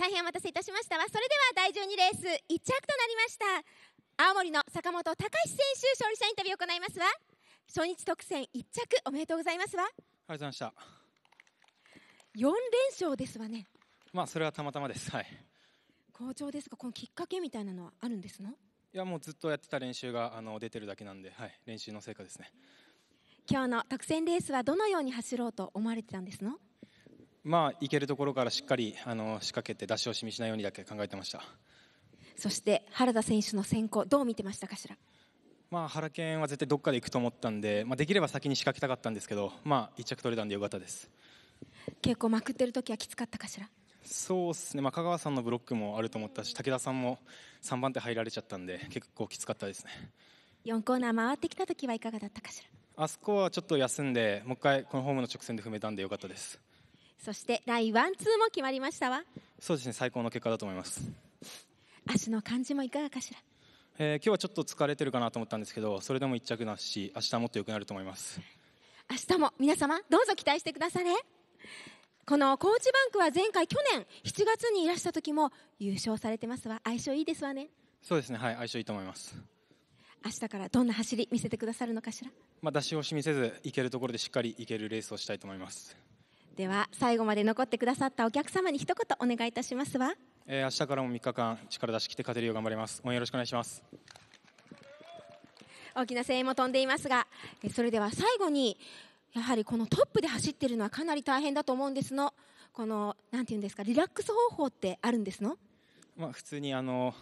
大変お待たせいたしましたわそれでは第12レース1着となりました青森の坂本隆選手勝利者インタビューを行いますわ初日特選1着おめでとうございますわありがとうございました4連勝ですわねまあそれはたまたまですはい好調ですがこのきっかけみたいなのはあるんですのいやもうずっとやってた練習があの出てるだけなんで、はい、練習の成果ですね今日の特選レースはどのように走ろうと思われてたんですのまあ、いけるところからしっかりあの仕掛けて出し惜しみしないようにだけ考えてましたそして原田選手の選考どう見てましたかしら、まあ、原研は絶対どっかで行くと思ったんで、まあ、できれば先に仕掛けたかったんですけど、まあ、1着取れたんでよかったです結構まくってる時はきつかったかしらそうですね、まあ、香川さんのブロックもあると思ったし武田さんも3番手入られちゃったんで結構きつかったですね4コーナー回ってきた時はいかがだったかしらあそこはちょっと休んでもう一回このホームの直線で踏めたんでよかったですそして来ワンツーも決まりましたわそうですね最高の結果だと思います足の感じもいかがかしらえー、今日はちょっと疲れてるかなと思ったんですけどそれでも一着なし明日もっと良くなると思います明日も皆様どうぞ期待してくだされこの高知バンクは前回去年7月にいらした時も優勝されてますわ相性いいですわねそうですねはい相性いいと思います明日からどんな走り見せてくださるのかしらまあ出し惜しみせずいけるところでしっかりいけるレースをしたいと思いますでは最後まで残ってくださったお客様に一言お願いいたしますわ、えー、明日からも3日間力出し切って勝てるよう頑張ります応援よろしくお願いします大きな声援も飛んでいますがそれでは最後にやはりこのトップで走ってるのはかなり大変だと思うんですのこのなんていうんですかリラックス方法ってあるんですのまあ普通にあの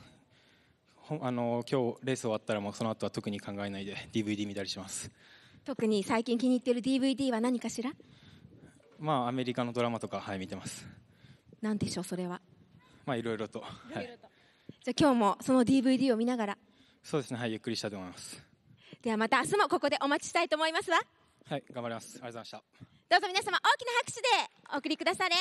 あの今日レース終わったらもうその後は特に考えないで DVD 見たりします特に最近気に入ってる DVD は何かしらまあ、アメリカのドラマとか、はい、見てます。なんでしょう、それは。まあ、いろいろと。はい。じゃ、今日も、その D. V. D. を見ながら。そうですね、はい、ゆっくりしたいと思います。では、また明日もここでお待ちしたいと思いますわ。はい、頑張ります。ありがとうございました。どうぞ皆様、大きな拍手でお送りくだされ。